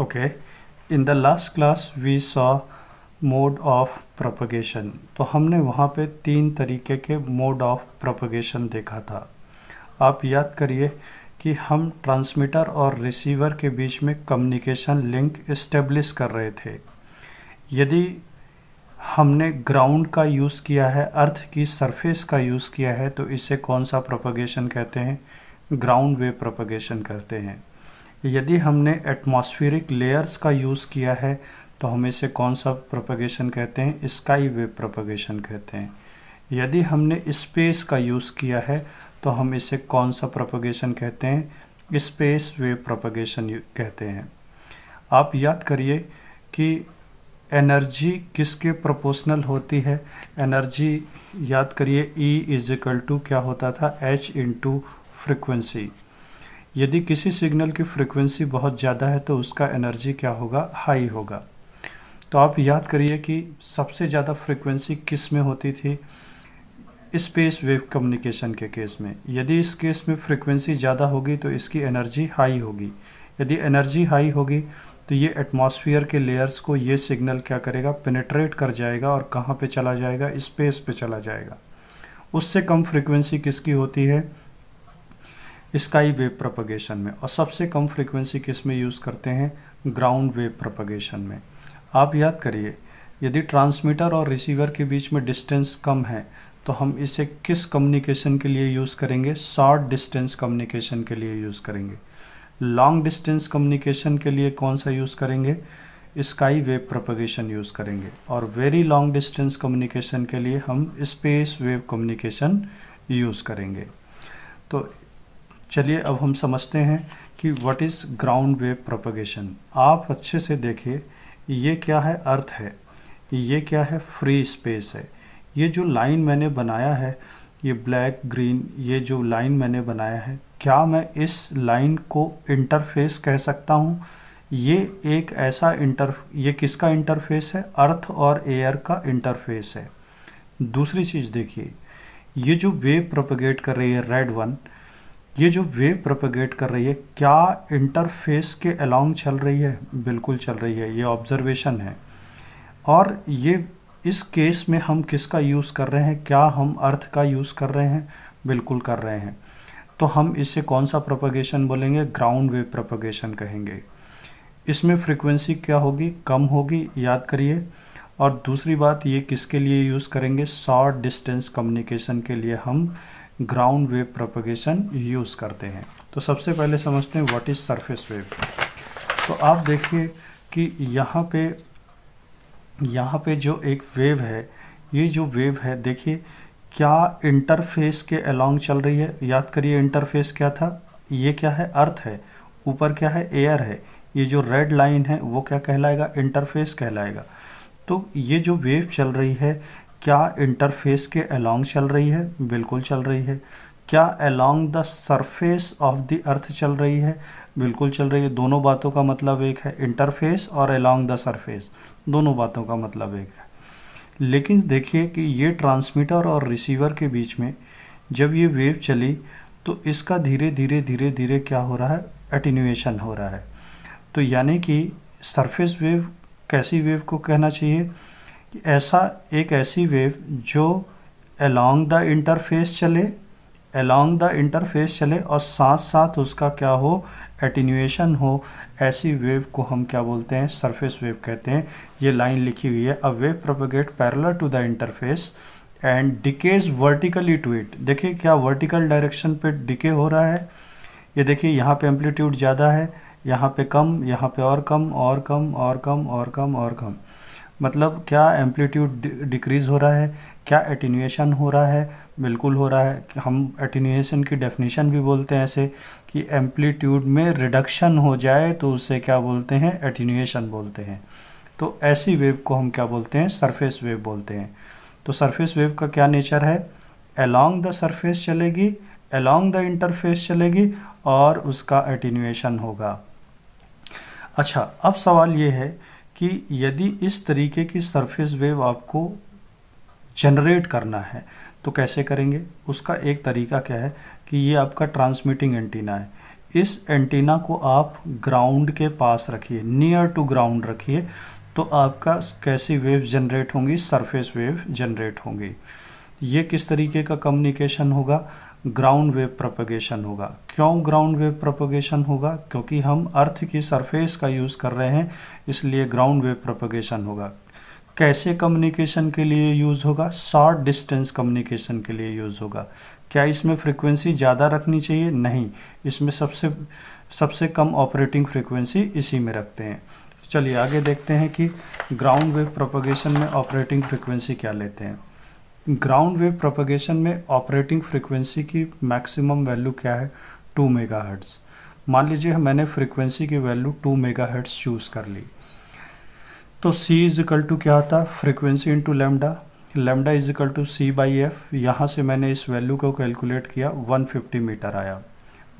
okay in the last class we saw mode of propagation तो हमने वहाँ पे तीन तरीके के मोड ऑफ प्रोपगेशन देखा था आप याद करिए कि हम ट्रांसमीटर और रिसीवर के बीच में कम्युनिकेशन लिंक इस्टेब्लिश कर रहे थे यदि हमने ग्राउंड का यूज़ किया है अर्थ की सरफेस का यूज़ किया है तो इसे कौन सा प्रोपगेशन कहते हैं ग्राउंड वे प्रोपगेशन कहते हैं यदि हमने एटमॉस्फेरिक लेयर्स का यूज़ किया है तो हम इसे कौन सा प्रोपगेशन कहते हैं स्काई वेव प्रोपगेशन कहते हैं यदि हमने स्पेस का यूज़ किया है तो हम इसे कौन सा प्रोपगेशन कहते हैं स्पेस वेव प्रोपगेशन कहते हैं आप याद करिए कि एनर्जी किसके प्रोपोर्शनल होती है एनर्जी याद करिए ई इज इक्वल टू क्या होता था एच इंटू फ्रिक्वेंसी यदि किसी सिग्नल की फ्रिक्वेंसी बहुत ज़्यादा है तो उसका एनर्जी क्या होगा हाई होगा तो आप याद करिए कि सबसे ज़्यादा फ्रिक्वेंसी किस में होती थी स्पेस वेव कम्युनिकेशन के केस में यदि इस केस में फ्रिक्वेंसी ज़्यादा होगी तो इसकी एनर्जी हाई होगी यदि एनर्जी हाई होगी तो ये एटमॉस्फेयर के लेयर्स को ये सिग्नल क्या करेगा पेनेट्रेट कर जाएगा और कहाँ पे चला जाएगा स्पेस पे चला जाएगा उससे कम फ्रिक्वेंसी किसकी होती है स्काई वेव प्रोपगेशन में और सबसे कम फ्रीक्वेंसी किस में यूज़ करते हैं ग्राउंड वेव प्रोपगेशन में आप याद करिए यदि ट्रांसमीटर और रिसीवर के बीच में डिस्टेंस कम है तो हम इसे किस कम्युनिकेशन के लिए यूज़ करेंगे शॉर्ट डिस्टेंस कम्युनिकेशन के लिए यूज़ करेंगे लॉन्ग डिस्टेंस कम्युनिकेशन के लिए कौन सा यूज़ करेंगे स्काई वेव प्रोपगेशन यूज़ करेंगे और वेरी लॉन्ग डिस्टेंस कम्युनिकेशन के लिए हम स्पेस वेव कम्युनिकेशन यूज़ करेंगे तो चलिए अब हम समझते हैं कि what is ground wave propagation आप अच्छे से देखिए ये क्या है अर्थ है ये क्या है फ्री स्पेस है ये जो लाइन मैंने बनाया है ये ब्लैक ग्रीन ये जो लाइन मैंने बनाया है क्या मैं इस लाइन को इंटरफेस कह सकता हूँ ये एक ऐसा इंटर ये किसका इंटरफेस है अर्थ और एयर का इंटरफेस है दूसरी चीज़ देखिए ये जो वेव प्रोपगेट कर रही है रेड वन ये जो वेव प्रोपेगेट कर रही है क्या इंटरफेस के अलॉन्ग चल रही है बिल्कुल चल रही है ये ऑब्जर्वेशन है और ये इस केस में हम किसका यूज़ कर रहे हैं क्या हम अर्थ का यूज़ कर रहे हैं बिल्कुल कर रहे हैं तो हम इसे कौन सा प्रोपेगेशन बोलेंगे ग्राउंड वेव प्रोपेगेशन कहेंगे इसमें फ्रिक्वेंसी क्या होगी कम होगी याद करिए और दूसरी बात ये किसके लिए यूज़ करेंगे शॉर्ट डिस्टेंस कम्युनिकेशन के लिए हम ग्राउंड वेव प्रोपोगेशन यूज़ करते हैं तो सबसे पहले समझते हैं व्हाट इज़ सरफेस वेव तो आप देखिए कि यहाँ पे यहाँ पे जो एक वेव है ये जो वेव है देखिए क्या इंटरफेस के अलोंग चल रही है याद करिए इंटरफेस क्या था ये क्या है अर्थ है ऊपर क्या है एयर है ये जो रेड लाइन है वो क्या कहलाएगा इंटरफेस कहलाएगा तो ये जो वेव चल रही है क्या इंटरफेस के अलोंग चल रही है बिल्कुल चल रही है क्या along the surface of the earth चल रही है बिल्कुल चल रही है दोनों बातों का मतलब एक है इंटरफेस और अलोंग द सरफेस दोनों बातों का मतलब एक है लेकिन देखिए कि ये ट्रांसमीटर और रिसीवर के बीच में जब ये वेव चली तो इसका धीरे धीरे धीरे धीरे क्या हो रहा है एटिन्यूएशन हो रहा है तो यानी कि सरफेस वेव कैसी वेव को कहना चाहिए कि ऐसा एक ऐसी वेव जो अलोंग द इंटरफेस चले अलोंग द इंटरफेस चले और साथ साथ उसका क्या हो एटिन्यूएशन हो ऐसी वेव को हम क्या बोलते हैं सरफेस वेव कहते हैं ये लाइन लिखी हुई है a wave propagate parallel to the interface and decays vertically to it देखिए क्या वर्टिकल डायरेक्शन पे डिके हो रहा है ये देखिए यहाँ पे एम्पलीट्यूड ज़्यादा है यहाँ पे कम यहाँ पे और कम और कम और कम और कम और कम मतलब क्या एम्पलीट्यूड डिक्रीज़ हो रहा है क्या एटीन्यूएशन हो रहा है बिल्कुल हो रहा है हम एटीन्यूएशन की डेफिनेशन भी बोलते हैं ऐसे कि एम्पलीट्यूड में रिडक्शन हो जाए तो उसे क्या बोलते हैं एटीन्यूएशन बोलते हैं तो ऐसी वेव को हम क्या बोलते हैं सरफेस वेव बोलते हैं तो सरफेस वेव का क्या नेचर है अलॉन्ग द सरफेस चलेगी अलॉन्ग द इंटरफेस चलेगी और उसका एटीन्यूएशन होगा अच्छा अब सवाल ये है कि यदि इस तरीके की सरफेस वेव आपको जनरेट करना है तो कैसे करेंगे उसका एक तरीका क्या है कि ये आपका ट्रांसमिटिंग एंटीना है इस एंटीना को आप ग्राउंड के पास रखिए नियर टू ग्राउंड रखिए तो आपका कैसी वेव जनरेट होंगी सरफेस वेव जनरेट होंगी ये किस तरीके का कम्युनिकेशन होगा ग्राउंड वेव प्रोपोगेशन होगा क्यों ग्राउंड वेव प्रोपोगेशन होगा क्योंकि हम अर्थ की सरफेस का यूज़ कर रहे हैं इसलिए ग्राउंड वेव प्रोपोगेशन होगा कैसे कम्युनिकेशन के लिए यूज़ होगा शॉर्ट डिस्टेंस कम्युनिकेशन के लिए यूज़ होगा क्या इसमें फ्रीक्वेंसी ज़्यादा रखनी चाहिए नहीं इसमें सबसे सबसे कम ऑपरेटिंग फ्रीक्वेंसी इसी में रखते हैं चलिए आगे देखते हैं कि ग्राउंड वेव प्रोपोगेशन में ऑपरेटिंग फ्रीक्वेंसी क्या लेते हैं ग्राउंड वेव प्रोपगेशन में ऑपरेटिंग फ्रिक्वेंसी की मैक्सिमम वैल्यू क्या है टू मेगा हर्ट्स मान लीजिए मैंने फ्रिक्वेंसी की value two megahertz choose कर ली तो c इज इकल टू क्या आता frequency into lambda lambda is equal to C by F यहाँ से मैंने इस वैल्यू को कैलकुलेट किया 150 मीटर आया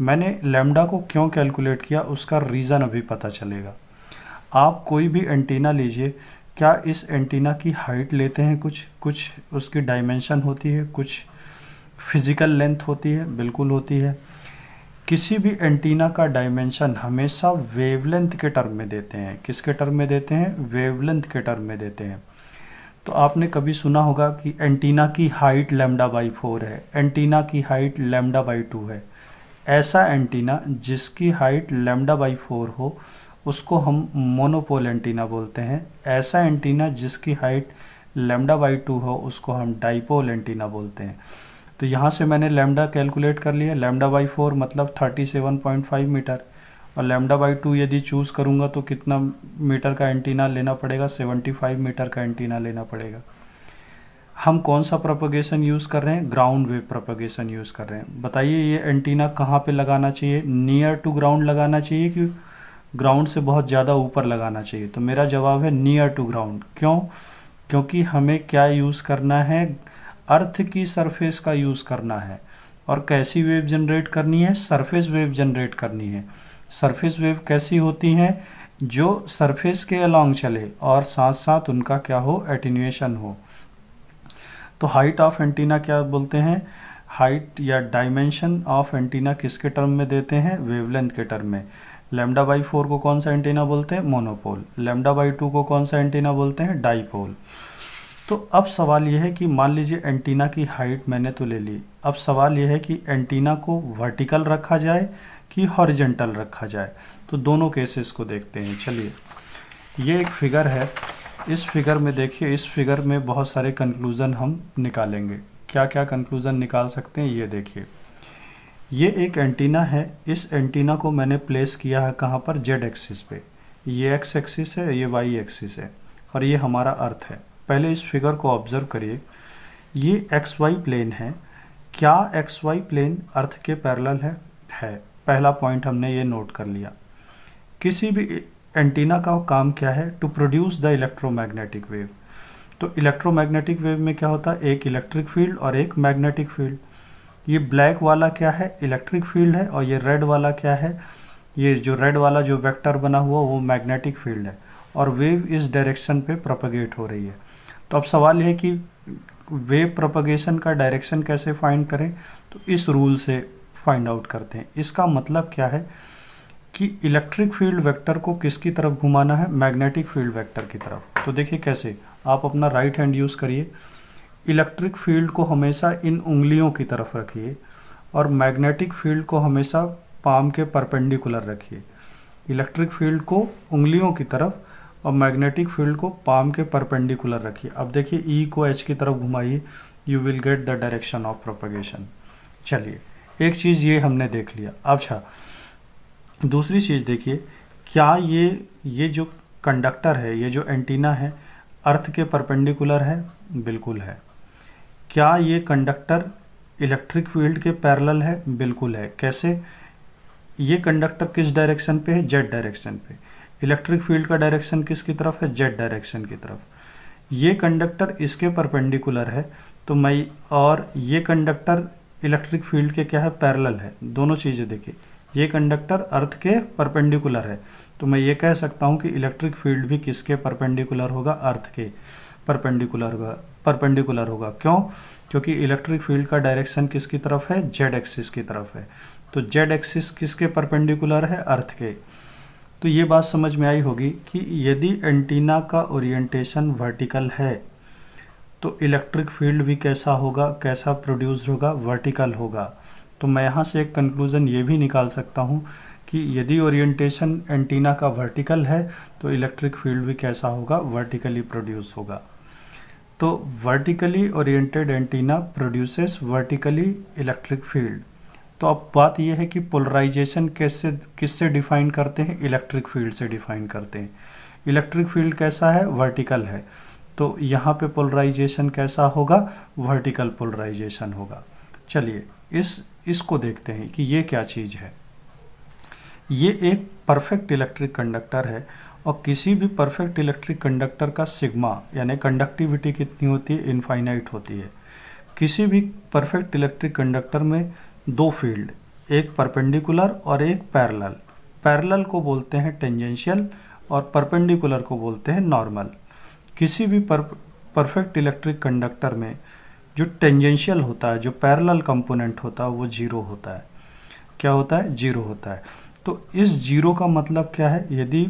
मैंने लेमडा को क्यों कैलकुलेट किया उसका रीज़न अभी पता चलेगा आप कोई भी एंटीना लीजिए क्या इस एंटीना की हाइट लेते हैं कुछ कुछ उसकी डायमेंशन होती है कुछ फिज़िकल लेंथ होती है बिल्कुल होती है किसी भी एंटीना का डायमेंशन हमेशा वेवलेंथ के टर्म में देते हैं किसके टर्म में देते हैं वेवलेंथ के टर्म में देते हैं तो आपने कभी सुना होगा कि एंटीना की हाइट लेमडा बाई फोर है एंटीना की हाइट लेमडा बाई टू है ऐसा एंटीना जिसकी हाइट लेमडा बाई फोर हो उसको हम मोनोपोल एंटीना बोलते हैं ऐसा एंटीना जिसकी हाइट लेमडा बाई टू हो उसको हम डाइपोल एंटीना बोलते हैं तो यहाँ से मैंने लेमडा कैलकुलेट कर लिया लेमडा बाई फोर मतलब thirty seven point five metre और लेमडा बाई टू यदि चूज़ करूँगा तो कितना मीटर का एंटीना लेना पड़ेगा सेवेंटी फाइव मीटर का एंटीना लेना पड़ेगा हम कौन सा प्रोपोगेशन यूज़ कर रहे हैं ग्राउंड वेव प्रोपोगेशन यूज़ कर रहे हैं बताइए ये एंटीना कहाँ पे लगाना चाहिए नियर टू ग्राउंड लगाना चाहिए क्यों ग्राउंड से बहुत ज़्यादा ऊपर लगाना चाहिए तो मेरा जवाब है नियर टू ग्राउंड क्यों क्योंकि हमें क्या यूज़ करना है अर्थ की सरफेस का यूज़ करना है और कैसी वेव जनरेट करनी है सरफेस वेव जनरेट करनी है सरफेस वेव कैसी होती हैं जो सरफेस के अलॉन्ग चले और साथ साथ उनका क्या हो एटीन्यूएशन हो तो हाइट ऑफ एंटीना क्या बोलते हैं हाइट या डायमेंशन ऑफ एंटीना किसके टर्म में देते हैं वेवलेंथ के टर्म में लेमडा बाई फोर को कौन सा एंटीना बोलते हैं मोनोपोल लेमडा बाई टू को कौन सा एंटीना बोलते हैं डाईपोल तो अब सवाल यह है कि मान लीजिए एंटीना की हाइट मैंने तो ले ली अब सवाल यह है कि एंटीना को वर्टिकल रखा जाए कि हॉरिजेंटल रखा जाए तो दोनों केसेस को देखते हैं चलिए ये एक फिगर है इस फिगर में देखिए इस फिगर में बहुत सारे कंक्लूज़न हम निकालेंगे क्या क्या कंक्लूज़न निकाल सकते हैं ये देखिए ये एक एंटीना है इस एंटीना को मैंने प्लेस किया है कहाँ पर जेड एक्सिस पे ये एक्स एक्सिस है ये वाई एक्सिस है और ये हमारा अर्थ है पहले इस फिगर को ऑब्जर्व करिए ये एक्स वाई प्लेन है क्या एक्स वाई प्लेन अर्थ के पैरेलल है है पहला पॉइंट हमने ये नोट कर लिया किसी भी एंटीना का काम क्या है to produce the electromagnetic wave तो इलेक्ट्रोमैग्नेटिक वेव में क्या होता है एक इलेक्ट्रिक फील्ड और एक मैग्नेटिक फील्ड ये ब्लैक वाला क्या है इलेक्ट्रिक फील्ड है और ये रेड वाला क्या है ये जो रेड वाला जो वेक्टर बना हुआ वो मैग्नेटिक फील्ड है और वेव इस डायरेक्शन पे प्रोपगेट हो रही है तो अब सवाल है कि वेव प्रोपगेशन का डायरेक्शन कैसे फाइंड करें तो इस रूल से फाइंड आउट करते हैं इसका मतलब क्या है कि इलेक्ट्रिक फील्ड वेक्टर को किसकी तरफ घुमाना है मैग्नेटिक फील्ड वेक्टर की तरफ तो देखिए कैसे आप अपना राइट हैंड यूज़ करिए इलेक्ट्रिक फील्ड को हमेशा इन उंगलियों की तरफ रखिए और मैग्नेटिक फील्ड को हमेशा पाम के परपेंडिकुलर रखिए इलेक्ट्रिक फील्ड को उंगलियों की तरफ और मैग्नेटिक फील्ड को पाम के परपेंडिकुलर रखिए अब देखिए ई e को एच की तरफ घुमाइए you will get the direction of propagation चलिए एक चीज़ ये हमने देख लिया अच्छा दूसरी चीज़ देखिए क्या ये ये जो कंडक्टर है ये जो एंटीना है अर्थ के परपेंडिकुलर है बिल्कुल है क्या ये कंडक्टर इलेक्ट्रिक फील्ड के पैरेलल है बिल्कुल है कैसे ये कंडक्टर किस डायरेक्शन पे है जेड डायरेक्शन पे इलेक्ट्रिक फील्ड का डायरेक्शन किसकी तरफ है जेड डायरेक्शन की तरफ ये कंडक्टर इसके परपेंडिकुलर है तो मैं और ये कंडक्टर इलेक्ट्रिक फील्ड के क्या है पैरेलल है दोनों चीज़ें देखिए ये कंडक्टर अर्थ के परपेंडिकुलर है तो मैं ये कह सकता हूँ कि इलेक्ट्रिक फील्ड भी किसके परपेंडिकुलर होगा अर्थ के परपेंडिकुलर होगा परपेंडिकुलर होगा क्यों क्योंकि इलेक्ट्रिक फील्ड का डायरेक्शन किसकी तरफ है जेड एक्सिस की तरफ है तो जेड एक्सिस किसके परपेंडिकुलर है अर्थ के तो ये बात समझ में आई होगी कि यदि एंटीना का ओरिएंटेशन वर्टिकल है तो इलेक्ट्रिक फील्ड भी कैसा होगा कैसा प्रोड्यूस होगा वर्टिकल होगा तो मैं यहाँ से एक कंक्लूज़न ये भी निकाल सकता हूँ कि यदि ओरिएंटेशन एंटीना का वर्टिकल है तो इलेक्ट्रिक फील्ड भी कैसा होगा वर्टिकली प्रोड्यूस होगा तो vertically oriented antenna produces vertically electric field तो अब बात यह है कि पोलराइजेशन कैसे किससे डिफाइन करते हैं इलेक्ट्रिक फील्ड से डिफाइन करते हैं इलेक्ट्रिक फील्ड कैसा है वर्टिकल है तो यहाँ पे पोलराइजेशन कैसा होगा वर्टिकल पोलराइजेशन होगा चलिए इस इसको देखते हैं कि ये क्या चीज़ है ये एक परफेक्ट इलेक्ट्रिक कंडक्टर है और किसी भी परफेक्ट इलेक्ट्रिक कंडक्टर का सिग्मा यानी कंडक्टिविटी कितनी होती है इनफाइनाइट होती है किसी भी परफेक्ट इलेक्ट्रिक कंडक्टर में दो फील्ड एक परपेंडिकुलर और एक पैरेलल पैरेलल को बोलते हैं टेंजेंशियल और परपेंडिकुलर को बोलते हैं नॉर्मल किसी भी परफेक्ट इलेक्ट्रिक कंडक्टर में जो टेंजेंशियल होता है जो पैरेलल कंपोनेंट होता है वो जीरो होता है क्या होता है जीरो होता है तो इस जीरो का मतलब क्या है यदि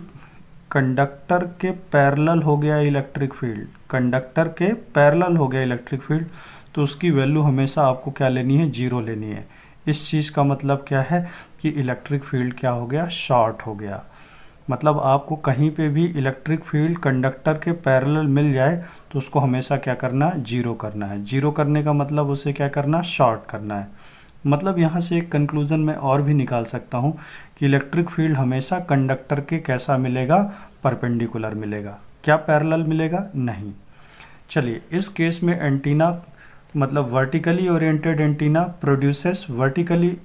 कंडक्टर के पैरेलल हो गया इलेक्ट्रिक फील्ड कंडक्टर के पैरेलल हो गया इलेक्ट्रिक फील्ड तो उसकी वैल्यू हमेशा आपको क्या लेनी है जीरो लेनी है इस चीज़ का मतलब क्या है कि इलेक्ट्रिक फील्ड क्या हो गया शॉर्ट हो गया मतलब आपको कहीं पे भी इलेक्ट्रिक फील्ड कंडक्टर के पैरेलल मिल जाए तो उसको हमेशा क्या करना है जीरो करना है जीरो करने का मतलब उसे क्या करना शॉर्ट करना है मतलब यहाँ से एक कंक्लूज़न मैं और भी निकाल सकता हूँ कि इलेक्ट्रिक फील्ड हमेशा कंडक्टर के कैसा मिलेगा परपेंडिकुलर मिलेगा क्या पैरेलल मिलेगा नहीं चलिए इस केस में एंटीना मतलब vertically oriented antenna produces vertically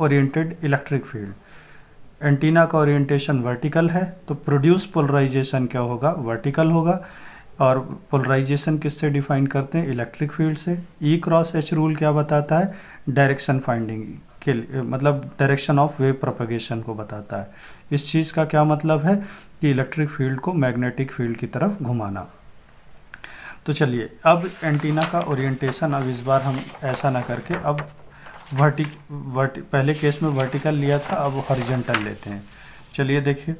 oriented electric field antenna का ओरिएंटेशन वर्टिकल है तो प्रोड्यूस पोलराइजेशन क्या होगा वर्टिकल होगा और पोलराइजेशन किससे डिफाइन करते हैं इलेक्ट्रिक फील्ड से ई क्रॉस एच रूल क्या बताता है डायरेक्शन फाइंडिंग के लिए मतलब डायरेक्शन ऑफ वेव प्रोपेगेशन को बताता है इस चीज़ का क्या मतलब है कि इलेक्ट्रिक फील्ड को मैग्नेटिक फील्ड की तरफ घुमाना तो चलिए अब एंटीना का ओरिएंटेशन अब इस बार हम ऐसा ना करके अब वर्टिक वर्टि पहले केस में वर्टिकल लिया था अब हॉरिजेंटल लेते हैं चलिए देखिए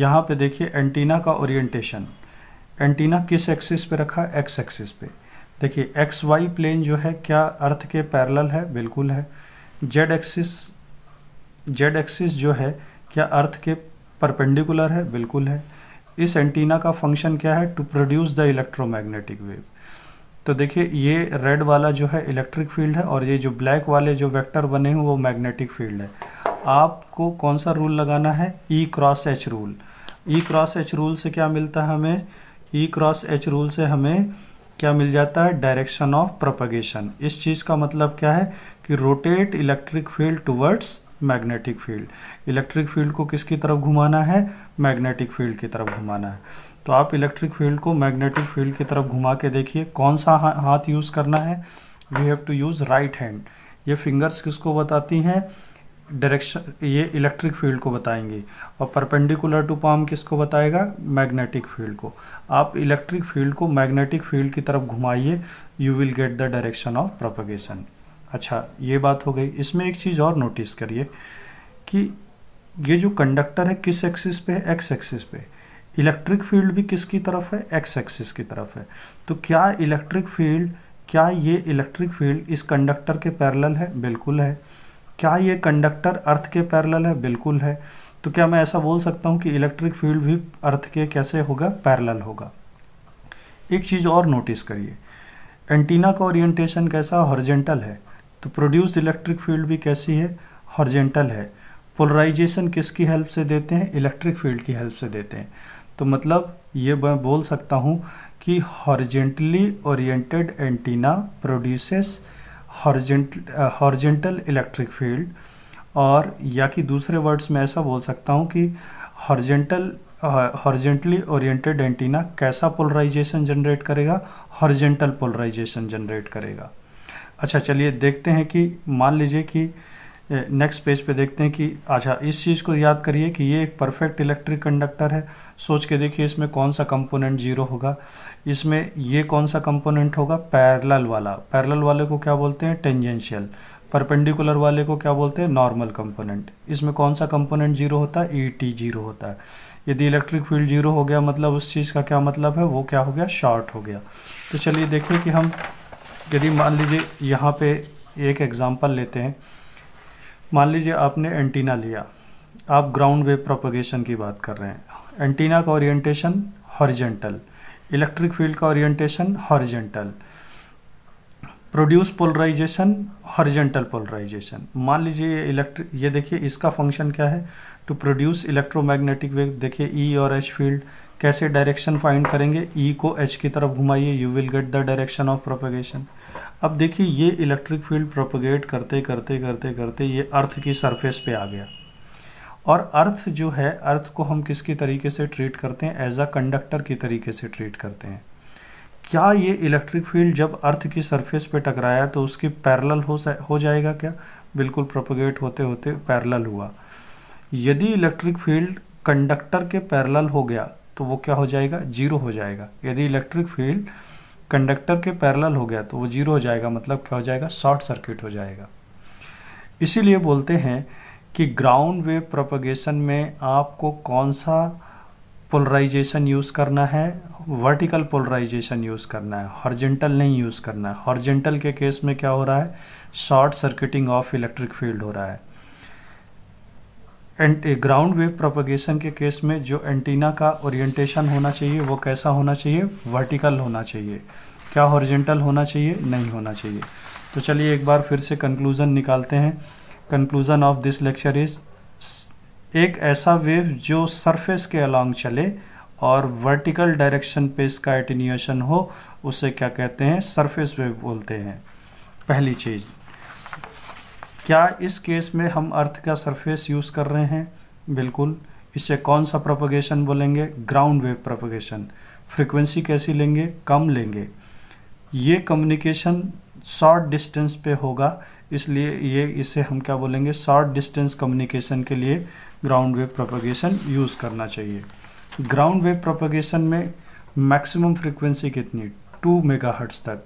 यहाँ पे देखिए एंटीना का ओरिएंटेशन एंटीना किस एक्सिस पे रखा है एक्स एक्सिस पे देखिए एक्स वाई प्लेन जो है क्या अर्थ के पैरेलल है बिल्कुल है जेड एक्सिस जेड एक्सिस जो है क्या अर्थ के परपेंडिकुलर है बिल्कुल है इस एंटीना का फंक्शन क्या है to produce the electromagnetic wave तो देखिए ये रेड वाला जो है इलेक्ट्रिक फील्ड है और ये जो ब्लैक वाले जो वेक्टर बने हुए वो मैग्नेटिक फील्ड है आपको कौन सा रूल लगाना है E cross H rule E cross H rule से क्या मिलता है हमें ई क्रॉस एच रूल से हमें क्या मिल जाता है डायरेक्शन ऑफ प्रोपगेशन इस चीज़ का मतलब क्या है कि rotate electric field towards magnetic field electric field को किसकी तरफ घुमाना है मैग्नेटिक फील्ड की तरफ घुमाना है तो आप इलेक्ट्रिक फील्ड को मैग्नेटिक फील्ड की तरफ घुमा के देखिए कौन सा हा, हाथ यूज़ करना है we have to use right hand ये फिंगर्स किसको बताती हैं डायरेक्शन ये इलेक्ट्रिक फील्ड को बताएंगे और परपेंडिकुलर टू पाम किसको बताएगा मैग्नेटिक फील्ड को आप इलेक्ट्रिक फील्ड को मैग्नेटिक फील्ड की तरफ घुमाइए you will get the direction of propagation अच्छा ये बात हो गई इसमें एक चीज़ और नोटिस करिए कि ये जो कंडक्टर है किस एक्सिस पे है एक्स एक्सिस पे इलेक्ट्रिक फील्ड भी किसकी तरफ है एक्स एक्सिस की तरफ है तो क्या इलेक्ट्रिक फील्ड क्या ये इलेक्ट्रिक फील्ड इस कंडक्टर के पैरेलल है बिल्कुल है क्या ये कंडक्टर अर्थ के पैरेलल है बिल्कुल है तो क्या मैं ऐसा बोल सकता हूँ कि इलेक्ट्रिक फील्ड भी अर्थ के कैसे होगा पैरेलल होगा एक चीज़ और नोटिस करिए एंटीना का ओरिएंटेशन कैसा हॉर्जेंटल है तो प्रोड्यूस इलेक्ट्रिक फील्ड भी कैसी है हॉर्जेंटल है पोलराइजेशन किसकी हेल्प से देते हैं इलेक्ट्रिक फील्ड की हेल्प से देते हैं तो मतलब ये मैं बोल सकता हूँ कि horizontally oriented antenna produces horizontal electric field और या कि दूसरे वर्ड्स में ऐसा बोल सकता हूँ कि हॉर्जेंटल हॉर्जेंटली ओरिएंटेड एंटीना कैसा पोलराइजेशन जनरेट करेगा हॉर्जेंटल पोलराइजेशन जनरेट करेगा अच्छा चलिए देखते हैं कि मान लीजिए कि नेक्स्ट पेज पे देखते हैं कि अच्छा इस चीज़ को याद करिए कि ये एक परफेक्ट इलेक्ट्रिक कंडक्टर है सोच के देखिए इसमें कौन सा कंपोनेंट जीरो होगा इसमें ये कौन सा कंपोनेंट होगा पैरेलल वाला पैरेलल वाले को क्या बोलते हैं टेंजेंशियल परपेंडिकुलर वाले को क्या बोलते हैं नॉर्मल कंपोनेंट इसमें कौन सा कंपोनेंट जीरो होता है ई टी जीरो होता है यदि इलेक्ट्रिक फील्ड जीरो हो गया मतलब उस चीज़ का क्या मतलब है वो क्या हो गया शॉर्ट हो गया तो चलिए देखिए कि हम यदि मान लीजिए यहाँ पे एक एग्ज़ाम्पल लेते हैं मान लीजिए आपने एंटीना लिया आप ग्राउंड वेव प्रोपोगेशन की बात कर रहे हैं एंटीना का ओरिएंटेशन हॉरिजेंटल इलेक्ट्रिक फील्ड का orientation horizontal produce polarisation horizontal polarisation मान लीजिए ये इलेक्ट्रिक ये देखिए इसका फंक्शन क्या है टू प्रोड्यूस इलेक्ट्रोमैग्नेटिक वेव देखिए ई e और एच फील्ड कैसे डायरेक्शन फाइंड करेंगे ई e को एच की तरफ घुमाइए you will get the direction of propagation अब देखिए ये इलेक्ट्रिक फील्ड प्रोपोगेट करते करते करते करते ये अर्थ की सरफेस पे आ गया और अर्थ जो है अर्थ को हम किसकी तरीके से ट्रीट करते हैं एज अ कंडक्टर की तरीके से ट्रीट करते हैं क्या ये इलेक्ट्रिक फील्ड जब अर्थ की सरफेस पे टकराया तो उसके पैरेलल हो हो जाएगा क्या बिल्कुल प्रोपोगेट होते होते पैरेलल हुआ यदि इलेक्ट्रिक फील्ड कंडक्टर के पैरेलल हो गया तो वो क्या हो जाएगा जीरो हो जाएगा यदि इलेक्ट्रिक फील्ड कंडक्टर के पैरेलल हो गया तो वो जीरो हो जाएगा मतलब क्या हो जाएगा शॉर्ट सर्किट हो जाएगा इसीलिए बोलते हैं कि ग्राउंड वेव प्रोपगेशन में आपको कौन सा पोलराइजेशन यूज़ करना है वर्टिकल पोलराइजेशन यूज़ करना है हॉर्जेंटल नहीं यूज़ करना है हॉर्जेंटल के केस में क्या हो रहा है short circuiting of electric field हो रहा है ग्राउंड वेव प्रोपोगेशन के केस में जो एंटीना का ओरिएंटेशन होना चाहिए वो कैसा होना चाहिए वर्टिकल होना चाहिए क्या हॉरिजेंटल होना चाहिए नहीं होना चाहिए तो चलिए एक बार फिर से कंक्लूज़न निकालते हैं conclusion of this lecture is एक ऐसा वेव जो सरफेस के अलॉन्ग चले और वर्टिकल डायरेक्शन पे इसका एटीन्यूएशन हो उसे क्या कहते हैं सरफेस वेव बोलते हैं पहली चीज़ क्या इस केस में हम अर्थ का सरफेस यूज़ कर रहे हैं बिल्कुल इसे कौन सा प्रोपोगेशन बोलेंगे ग्राउंड वेव प्रोपोगेशन फ्रीक्वेंसी कैसी लेंगे कम लेंगे ये कम्युनिकेशन शॉर्ट डिस्टेंस पे होगा इसलिए ये इसे हम क्या बोलेंगे शॉर्ट डिस्टेंस कम्युनिकेशन के लिए ग्राउंड वेव प्रोपोगेशन यूज़ करना चाहिए ग्राउंड वेव प्रोपोगेशन में मैक्सिमम फ्रीक्वेंसी कितनी टू मेगा तक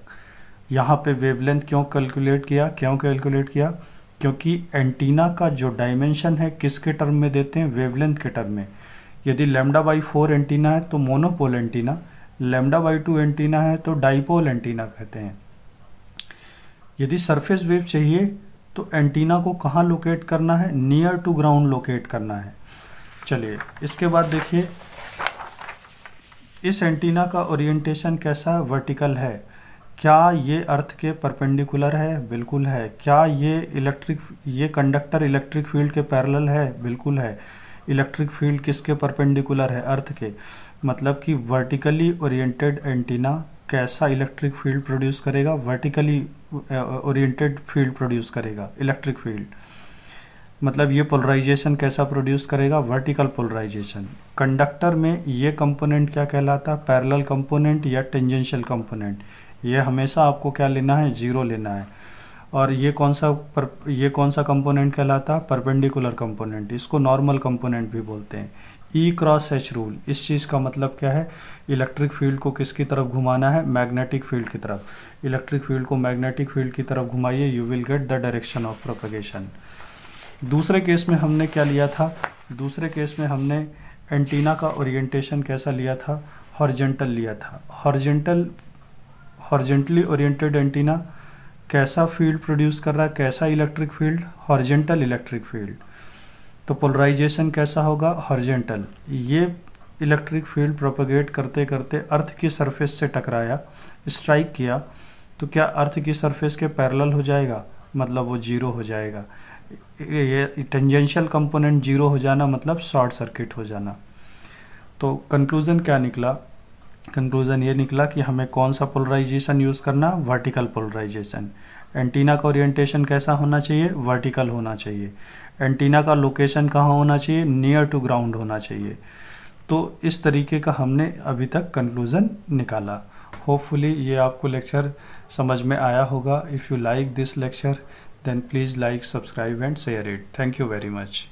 यहाँ पे वेवलेंथ क्यों कैलकुलेट किया क्यों कैलकुलेट किया क्योंकि एंटीना का जो डायमेंशन है किसके टर्म में देते हैं वेवलेंथ के टर्म में यदि लेमडा बाई फोर एंटीना है तो monopole antenna lambda by two antenna है तो डाइपोल एंटीना कहते हैं यदि सरफेस वेव चाहिए तो एंटीना को कहाँ लोकेट करना है नियर टू ग्राउंड लोकेट करना है चलिए इसके बाद देखिए इस एंटीना का ओरिएंटेशन कैसा वर्टिकल है क्या ये अर्थ के परपेंडिकुलर है बिल्कुल है क्या ये इलेक्ट्रिक ये कंडक्टर इलेक्ट्रिक फील्ड के पैरेलल है बिल्कुल है इलेक्ट्रिक फील्ड किसके परपेंडिकुलर है अर्थ के मतलब कि वर्टिकली ओरिएंटेड एंटीना कैसा इलेक्ट्रिक फील्ड प्रोड्यूस करेगा वर्टिकली ओरिएंटेड फील्ड प्रोड्यूस करेगा इलेक्ट्रिक फील्ड मतलब ये पोलराइजेशन कैसा प्रोड्यूस करेगा वर्टिकल पोलराइजेशन कंडक्टर में ये कंपोनेंट क्या कहलाता है पैरेलल कंपोनेंट या टेंजेंशियल कंपोनेंट ये हमेशा आपको क्या लेना है जीरो लेना है और ये कौन सा पर ये कौन सा कंपोनेंट कहलाता है परपेंडिकुलर कंपोनेंट इसको नॉर्मल कंपोनेंट भी बोलते हैं ई क्रॉस एच रूल इस चीज़ का मतलब क्या है इलेक्ट्रिक फील्ड को किसकी तरफ घुमाना है मैग्नेटिक फील्ड की तरफ इलेक्ट्रिक फील्ड को मैग्नेटिक फील्ड की तरफ घुमाइए you will get the direction of propagation दूसरे केस में हमने क्या लिया था दूसरे केस में हमने एंटीना का ओरिएंटेशन कैसा लिया था हॉर्जेंटल लिया था हॉर्जेंटल हॉर्जेंटली ओरिएंटेड एंटीना कैसा फील्ड प्रोड्यूस कर रहा है कैसा electric field horizontal electric field तो पोलराइजेशन कैसा होगा हॉर्जेंटल ये इलेक्ट्रिक फील्ड प्रोपोगेट करते करते अर्थ की सरफेस से टकराया स्ट्राइक किया तो क्या अर्थ की सरफेस के पैरेलल हो जाएगा मतलब वो जीरो हो जाएगा ये टेंजेंशियल कंपोनेंट जीरो हो जाना मतलब शॉर्ट सर्किट हो जाना तो कंक्लूज़न क्या निकला कंक्लूज़न ये निकला कि हमें कौन सा पोलराइजेशन यूज़ करना वर्टिकल पोलराइजेशन एंटीना का ओरिएंटेशन कैसा होना चाहिए वर्टिकल होना चाहिए एंटीना का लोकेशन कहाँ होना चाहिए नियर टू ग्राउंड होना चाहिए तो इस तरीके का हमने अभी तक कंक्लूज़न निकाला होपफुली ये आपको लेक्चर समझ में आया होगा if you like this lecture then please like subscribe and share it thank you very much